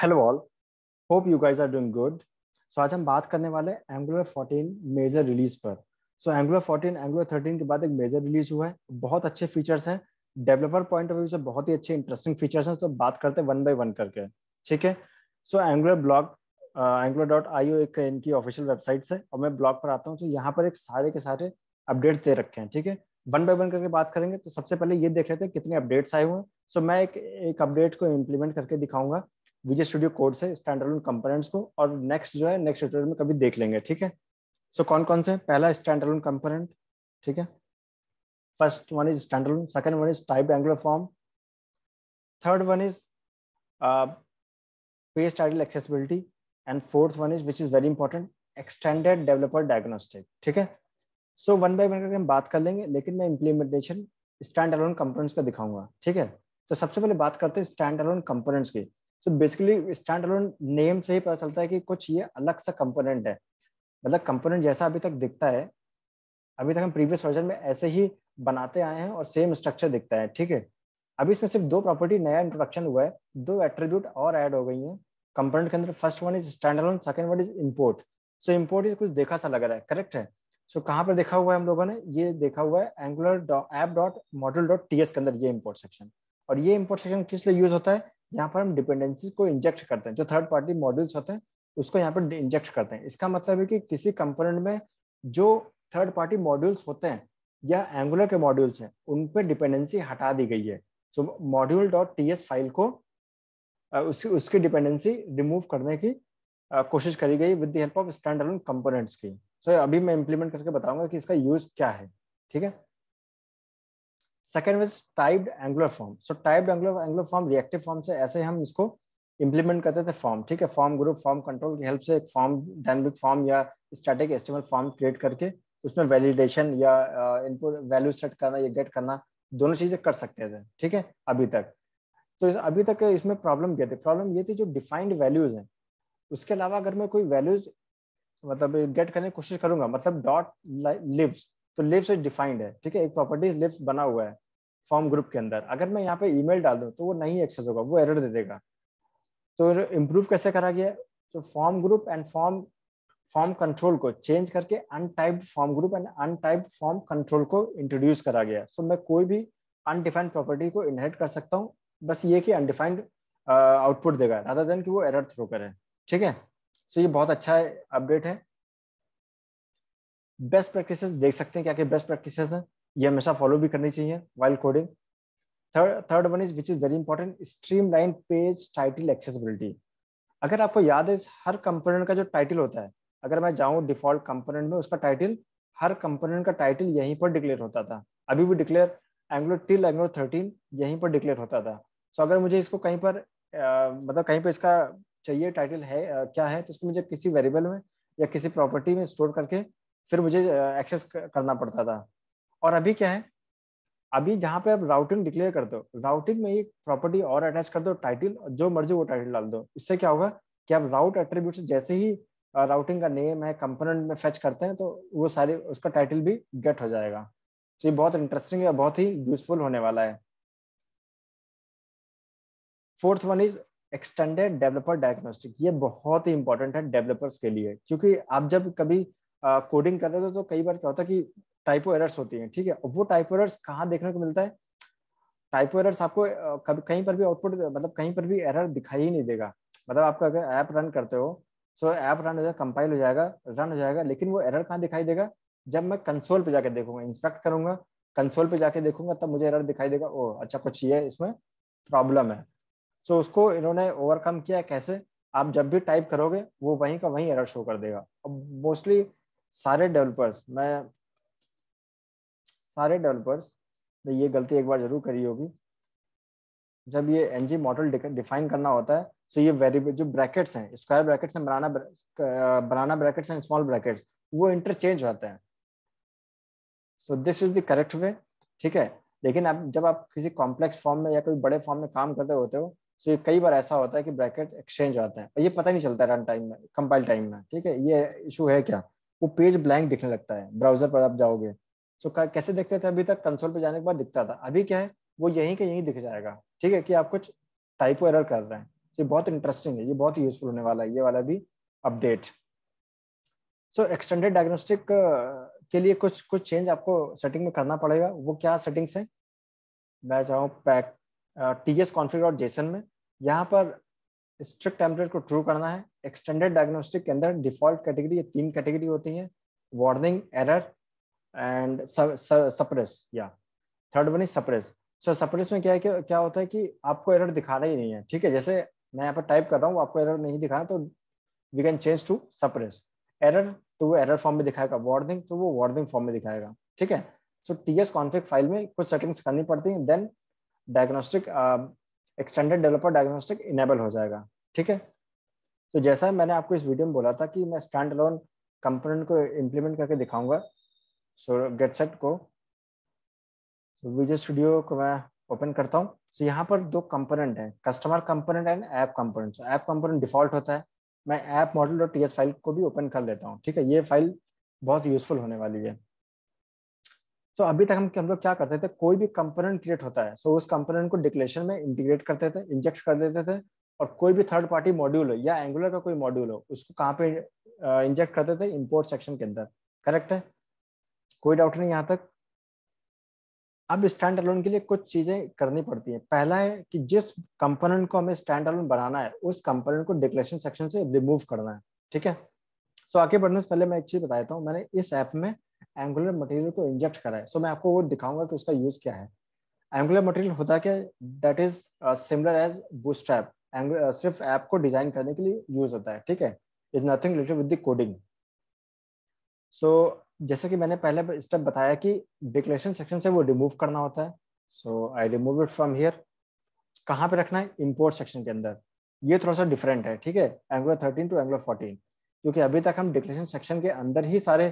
hello all hope you guys are doing good so आज हम बात करने वाले एंगुलर 14 मेजर रिलीज पर सो एंगुलर 14 एंगुलर 13 के बाद एक मेजर रिलीज हुआ है बहुत अच्छे फीचर्स हैं डेवलपर पॉइंट ऑफ व्यू से बहुत ही अच्छे इंटरेस्टिंग फीचर्स हैं तो बात करते हैं वन बाय वन करके ठीक है so angular blog angular dot I एक इनकी ऑफिशियल वेबसाइट से और मैं ब्लॉग पर आता हूँ तो यहाँ पर एक सारे के सारे अपडेट्स दे रखे हैं ठीक है वन बाय वन करके बात करेंगे तो सबसे पहले ये देख लेते हैं कितने अपडेट्स आए हुए हैं सो मैं एक एक अपडेट को इम्प्लीमेंट करके दिखाऊंगा विजय स्टूडियो कोड से स्टैंड अलोन कंपोनेंट्स को और नेक्स्ट जो है नेक्स्ट ट्यूटोरियल में कभी देख लेंगे ठीक है सो so, कौन कौन से पहला स्टैंड अलोन कंपोनेंट ठीक है first one is standard second one is type angular form third one is page title accessibility and fourth one is which is very important extended developer diagnostic ठीक है so one by one करके हम बात कर लेंगे लेकिन मैं implementation stand alone components का दिखाऊंगा ठीक है तो सबसे पहले बात करते हैं स्टैंड अलोन कंपोनेंट्स की so basically stand alone name से ही पता चलता है कि कुछ ये अलग सा कंपोनेंट है मतलब कंपोनेंट जैसा अभी तक दिखता है अभी तक हम प्रीवियस वर्जन में ऐसे ही बनाते आए हैं और सेम स्ट्रक्चर दिखता है ठीक है अभी इसमें सिर्फ दो प्रॉपर्टी नया इंट्रोडक्शन हुआ है दो एट्रीब्यूट और ऐड हो गई हैं कंपोनेंट के अंदर first one is stand alone second one is import so import is कुछ देखा सा लग रहा है करेक्ट है सो so, कहाँ पर देखा हुआ है हम लोगों ने ये देखा हुआ है angular app dot model dot T के अंदर ये इम्पोर्ट सेक्शन और ये इम्पोर्ट सेक्शन किस लिए यूज होता है यहाँ पर हम डिपेंडेंसी को इंजेक्ट करते हैं जो थर्ड पार्टी मॉड्यूल्स होते हैं उसको यहाँ पर इंजेक्ट करते हैं इसका मतलब है कि किसी कंपोनेंट में जो थर्ड पार्टी मॉड्यूल्स होते हैं या एंगुलर के मॉड्यूल्स हैं उन पर डिपेंडेंसी हटा दी गई है so module dot T S file को उसकी उसकी डिपेंडेंसी रिमूव करने की कोशिश करी गई with the help of stand alone components की सो so, अभी मैं इम्प्लीमेंट करके बताऊंगा कि इसका यूज क्या है ठीक है second with typed angular form so typed angular angular form reactive form से ऐसे हम इसको इम्प्लीमेंट करते थे फॉर्म ठीक है फॉर्म ग्रुप फॉर्म कंट्रोल की हेल्प से एक फॉर्म डायनमिक फॉर्म या स्टैटिक एस्टिमेट फॉर्म क्रिएट करके उसमें वैलिडेशन या इनपुट वैल्यू सेट करना या गेट करना दोनों चीज़ें कर सकते थे ठीक है अभी तक तो इस, अभी तक इसमें प्रॉब्लम क्या थी प्रॉब्लम ये थी जो डिफाइंड वैल्यूज़ हैं उसके अलावा अगर मैं कोई वैल्यूज मतलब गेट करने की कोशिश करूंगा मतलब डॉट लिव्स तो लिप्स डिफाइंड है ठीक है एक प्रॉपर्टी लिप्स बना हुआ है फॉर्म ग्रुप के अंदर अगर मैं यहाँ पे ईमेल डाल दूँ तो वो नहीं एक्सेस होगा वो एरर दे देगा तो इम्प्रूव कैसे करा गया तो form group and form form control को चेंज करके untyped form group and untyped form control को इंट्रोड्यूस करा गया सो so, मैं कोई भी अनडिफाइंड प्रॉपर्टी को इनहेरिट कर सकता हूँ बस ये कि अनडिफाइंड आउटपुट uh, देगा राधा देन कि वो एरर थ्रो करे ठीक है सो so, ये बहुत अच्छा अपडेट है बेस्ट प्रैक्टिस देख सकते हैं क्या क्या बेस्ट प्रैक्टिस हैं ये हमेशा फॉलो भी करनी चाहिए while coding third third one is which is very important streamline page title accessibility अगर आपको याद है हर कंपोनेंट का जो टाइटल होता है अगर मैं जाऊँ डिफॉल्ट कंपोनेंट में उसका टाइटल हर कंपोनेंट का टाइटल यहीं पर डिक्लेयर होता था अभी भी declare angular till angular thirteen यहीं पर डिक्लेयर होता था सो so, अगर मुझे इसको कहीं पर आ, मतलब कहीं पर इसका चाहिए टाइटल है आ, क्या है तो इसको मुझे किसी वेरिएबल में या किसी प्रॉपर्टी में स्टोर करके फिर मुझे एक्सेस करना पड़ता था और अभी क्या है अभी जहाँ पे आप राउटिंग डिक्लेयर कर दो राउटिंग में एक प्रॉपर्टी और अटैच कर दो टाइटल जो मर्जी वो टाइटल डाल दो इससे क्या होगा कि आप राउट एट्रीब्यूट जैसे ही राउटिंग का नेम है कंपोनेंट में फेच करते हैं तो वो सारे उसका टाइटल भी गेट हो जाएगा तो ये बहुत इंटरेस्टिंग है बहुत ही यूजफुल होने वाला है fourth one is extended developer diagnostic ये बहुत ही इंपॉर्टेंट है डेवलपर्स के लिए क्योंकि आप जब कभी कोडिंग कर रहे थे तो कई बार क्या होता है कि टाइपो एरर्स होती हैं ठीक है और वो टाइपो एरर्स कहाँ देखने को मिलता है टाइपो एरर्स आपको कहीं पर भी आउटपुट मतलब कहीं पर भी एरर दिखाई ही नहीं देगा मतलब आपका अगर ऐप रन करते हो सो ऐप रन हो जाएगा कंपाइल हो जाएगा रन हो जाएगा लेकिन वो एरर कहाँ दिखाई देगा जब मैं कंसोल पे जाके देखूंगा इंस्पेक्ट करूंगा कंसोल पे जाके देखूंगा तब मुझे एरर दिखाई देगा ओ अच्छा कुछ ये इसमें प्रॉब्लम है सो so, उसको इन्होंने ओवरकम किया कैसे आप जब भी टाइप करोगे वो वहीं का वहीं एरर शो कर देगा अब मोस्टली सारे डेवलपर्स मैं सारे डेवलपर्स ने ये गलती एक बार जरूर करी होगी जब ये एनजी मॉडल डिफाइन करना होता है तो ये वेरिएबल जो ब्रैकेट्स हैं स्क्वायर ब्रैकेट्स हैं बनाना बनाना ब्रैकेट्स हैं स्मॉल ब्रैकेट्स वो इंटरचेंज होते हैं so this is the correct way ठीक है लेकिन आप जब आप किसी कॉम्प्लेक्स फॉर्म में या कोई बड़े फॉर्म में काम करते होते हो तो ये कई बार ऐसा होता है कि ब्रैकेट एक्सचेंज होते हैं और ये पता नहीं चलता रन टाइम में कंपाइल टाइम में ठीक है ये इशू है क्या वो पेज ब्लैंक दिखने लगता है ब्राउजर पर आप जाओगे सो तो so, कैसे देखते थे अभी तक कंसोल पे जाने के बाद दिखता था अभी क्या है वो यहीं के यहीं दिख जाएगा ठीक है कि आप कुछ टाइपो एरर कर रहे हैं ये बहुत इंटरेस्टिंग है ये बहुत यूजफुल होने वाला है ये वाला भी अपडेट सो एक्सटेंडेड डायग्नोस्टिक के लिए कुछ कुछ चेंज आपको सेटिंग में करना पड़ेगा वो क्या सेटिंग्स है मैं चाहूँ पैक टी एस कॉन्फिग और जेसन में यहाँ पर स्ट्रिक्ट टेम्पलेट को ट्रू करना है एक्सटेंडेड डायग्नोस्टिक के अंदर डिफॉल्ट कैटेगरी ये तीन कैटेगरी होती हैं वार्निंग एरर एंड सप्रेस या third one is suppress so suppress में क्या है कि क्या होता है कि आपको एरर दिखा रहा ही नहीं है ठीक है जैसे मैं यहाँ पर टाइप कर रहा हूँ आपको एरर नहीं दिखा तो we can change to suppress error तो वो एरर फॉर्म में दिखाएगा वार्निंग तो वो वार्निंग फॉर्म में दिखाएगा ठीक है so T S config file में कुछ सेटिंग्स करनी पड़ती हैं then diagnostic extended developer diagnostic enable हो जाएगा ठीक है तो जैसा मैंने आपको इस वीडियो में बोला था कि मैं स्टैंड अलोन कंपोनेंट को इम्प्लीमेंट करके दिखाऊंगा सो गेट सेट को विजय स्टूडियो को मैं ओपन करता हूँ तो so, यहाँ पर दो कंपोनेंट हैं customer component and app component app component default होता है मैं ऐप मॉडल और टी फाइल को भी ओपन कर लेता हूँ ठीक है ये फाइल बहुत यूजफुल होने वाली है तो so, अभी तक हम हम लोग क्या करते थे कोई भी कंपोनेंट क्रिएट होता है सो so, उस कंपोनेंट को डिक्लेशन में इंटीग्रेट करते थे इंजेक्ट कर देते थे और कोई भी थर्ड पार्टी मॉड्यूल हो या एंगुलर का कोई मॉड्यूल हो उसको कहाँ पे इंजेक्ट करते थे इंपोर्ट सेक्शन के अंदर करेक्ट है कोई डाउट नहीं यहाँ तक अब स्टैंड अलोन के लिए कुछ चीजें करनी पड़ती हैं पहला है कि जिस कंपोनेंट को हमें स्टैंड अलोन बनाना है उस कंपोनेंट को डिक्लेरेशन सेक्शन से रिमूव करना है ठीक है सो आगे बढ़ने से पहले मैं एक चीज बता देता हूँ मैंने इस ऐप में एंगुलर मटेरियल को इंजेक्ट करा है सो मैं आपको वो दिखाऊंगा कि उसका यूज क्या है एंगुलर मटेरियल होता क्या that is similar as bootstrap angular सिर्फ ऐप को डिजाइन करने के लिए यूज होता है ठीक है is nothing related with the coding so जैसे कि मैंने पहले स्टेप बताया कि डिक्लेरेशन सेक्शन से वो रिमूव करना होता है so I remove it from here कहाँ पे रखना है इम्पोर्ट सेक्शन के अंदर ये थोड़ा सा डिफरेंट है ठीक है angular thirteen to angular fourteen क्योंकि अभी तक हम डिक्लेरेशन सेक्शन के अंदर ही सारे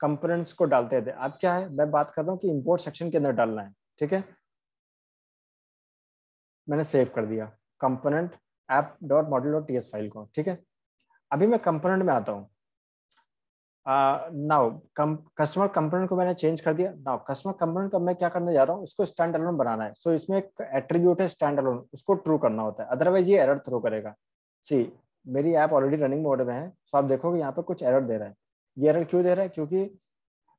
कंपोनेंट्स को डालते थे अब क्या है मैं बात कर रहा हूँ कि इम्पोर्ट सेक्शन के अंदर डालना है ठीक है मैंने सेव कर दिया component app dot model dot T file को ठीक है अभी मैं कंपोनेंट में आता हूँ नाउ कस्टमर कंपोनेंट को मैंने चेंज कर दिया नाउ कस्टमर कंपोनेंट का मैं क्या करने जा रहा हूँ उसको स्टैंड अलोन बनाना है सो so, इसमें एक एट्रीब्यूट है स्टैंड अलोन उसको ट्रू करना होता है अदरवाइज ये एरर थ्रो करेगा सी मेरी ऐप ऑलरेडी रनिंग मोड में है सो so आप देखोगे यहाँ पर कुछ एरर दे रहा है ये एरर क्यों दे रहा है क्योंकि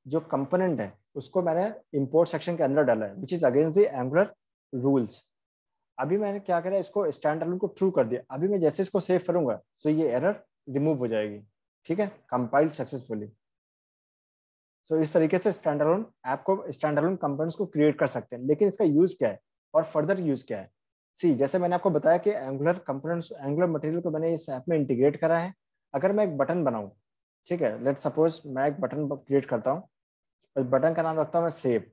जो कंपोनेंट है उसको मैंने इम्पोर्ट सेक्शन के अंदर डाला है which is against the angular rules अभी मैंने क्या करा इसको स्टैंड को ट्रू कर दिया अभी मैं जैसे इसको सेव करूंगा सो तो ये एरर रिमूव हो जाएगी ठीक है कंपाइल सक्सेसफुली सो इस तरीके से स्टैंड ऐप को स्टैंड अलोन को क्रिएट कर सकते हैं लेकिन इसका यूज क्या है और फर्दर यूज क्या है सी जैसे मैंने आपको बताया कि एंगुलर कंपोनेंट्स एंगुलर मटेरियल को मैंने इस ऐप में इंटीग्रेट करा है अगर मैं एक बटन बनाऊं ठीक है लेट सपोज मैं एक बटन क्रिएट करता हूँ उस बटन का नाम रखता हूँ मैं सेव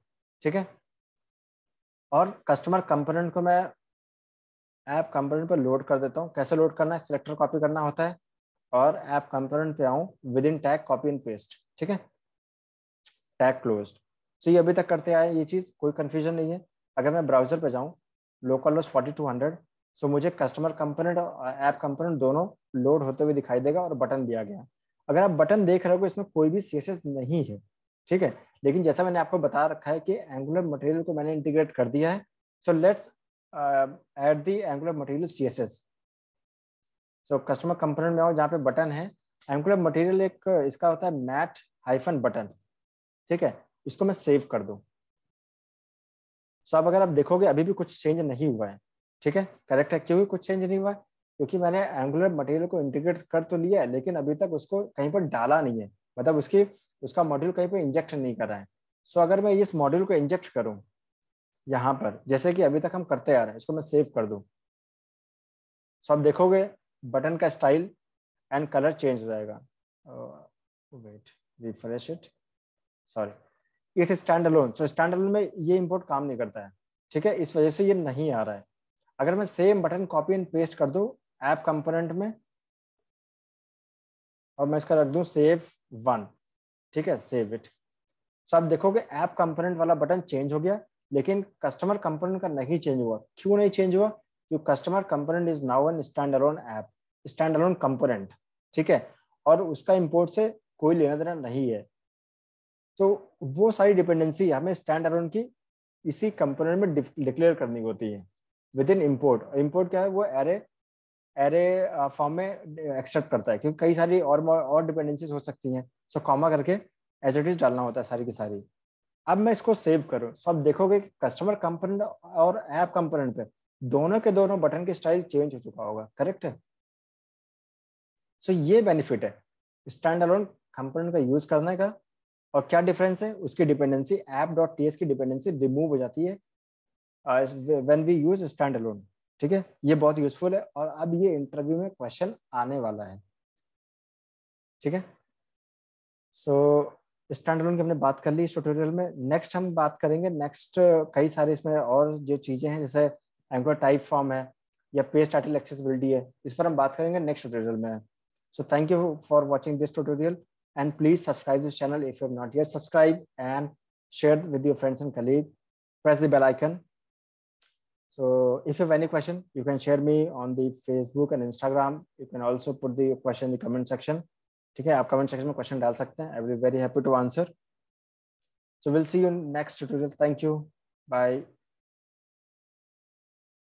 ठीक है और कस्टमर कंपोनेंट को मैं ऐप कंपोनेंट पर लोड कर देता हूँ कैसे लोड करना है सिलेक्टर कॉपी करना होता है और ऐप कंपोनेंट पे आऊँ within tag copy and paste ठीक है टैग क्लोज सो ये अभी तक करते आए ये चीज़ कोई कन्फ्यूजन नहीं है अगर मैं ब्राउजर पर जाऊँ localhost forty two hundred so मुझे कस्टमर कंपोनेंट और ऐप कंपोनेंट दोनों लोड होते हुए दिखाई देगा और बटन दिया गया अगर आप बटन देख रहे हो इसमें कोई भी सी नहीं है ठीक है लेकिन जैसा मैंने आपको बता रखा है कि एंगुलर मटेरियल को मैंने इंटीग्रेट कर दिया है so let's um, at material C S S so customer component में आओ जहाँ पे बटन है एंगुलर मटीरियल एक uh, इसका होता है mat hyphen button ठीक है इसको मैं सेव कर दूँ सो अब अगर आप देखोगे अभी भी कुछ चेंज नहीं हुआ है ठीक है करेक्ट है क्योंकि कुछ चेंज नहीं हुआ है क्योंकि मैंने एंगुलर मटेरियल को इंटीग्रेट कर तो लिया है लेकिन अभी तक उसको कहीं पर डाला नहीं है मतलब उसकी उसका मॉड्यूल कहीं पर इंजेक्ट नहीं कर रहा है सो so, अगर मैं इस मॉड्यूल को इंजेक्ट करूँ यहाँ पर जैसे कि अभी तक हम करते आ रहे हैं इसको मैं सेव कर दू सब आप देखोगे बटन का स्टाइल एंड कलर चेंज हो जाएगा wait refresh it sorry it stand alone so stand alone में ये इंपोर्ट काम नहीं करता है ठीक है इस वजह से ये नहीं आ रहा है अगर मैं same button copy and paste कर दू ऐप कंपोनेंट में और मैं इसका रख दू सेव वन ठीक है सेव इट सो आप देखोगे ऐप कंपोनेंट वाला बटन चेंज हो गया लेकिन कस्टमर कंपोनेंट का नहीं चेंज हुआ क्यों नहीं चेंज हुआ क्यों customer component is now an stand alone app stand alone component ठीक है और उसका इम्पोर्ट से कोई लेना देना नहीं है तो वो सारी डिपेंडेंसी हमें स्टैंड अलोन की इसी कंपोनेंट में डिक्लेयर करनी होती है विद इन इम्पोर्ट इम्पोर्ट क्या है वो एरे एरे फॉर्म में एक्सेप्ट uh, करता है क्योंकि कई सारी और और डिपेंडेंसीज हो सकती हैं सो कॉमा करके एज इट इज डालना होता है सारी की सारी अब मैं इसको सेव करूँ सो तो देखोगे कस्टमर कंपोनेंट और ऐप कंपोनेंट पे दोनों के दोनों बटन की स्टाइल चेंज हो चुका होगा करेक्ट है सो so, ये बेनिफिट है स्टैंड अलोन कंपोनेंट का यूज करने का और क्या डिफरेंस है उसकी डिपेंडेंसी ऐप डॉट टी की डिपेंडेंसी रिमूव हो जाती है when we use stand alone ठीक है ये बहुत यूजफुल है और अब ये इंटरव्यू में क्वेश्चन आने वाला है ठीक है सो so, स्टैंड की हमने बात कर ली इस ट्यूटोरियल में नेक्स्ट हम बात करेंगे नेक्स्ट कई सारे इसमें और जो चीजें हैं जैसे एंड्रॉइड टाइप फॉर्म है या पेज टाइटल एक्सेसिबिलिटी है इस पर हम बात करेंगे नेक्स्ट ट्यूटोरियल में so thank you for watching this tutorial and please subscribe this channel if you not yet subscribe and share with your friends and colleague press the bell icon so if you have any question you can share me on the facebook and instagram you can also put the question in the comment section ठीक है आप comment section में question डाल सकते हैं I will very happy to answer so will see you next tutorial thank you bye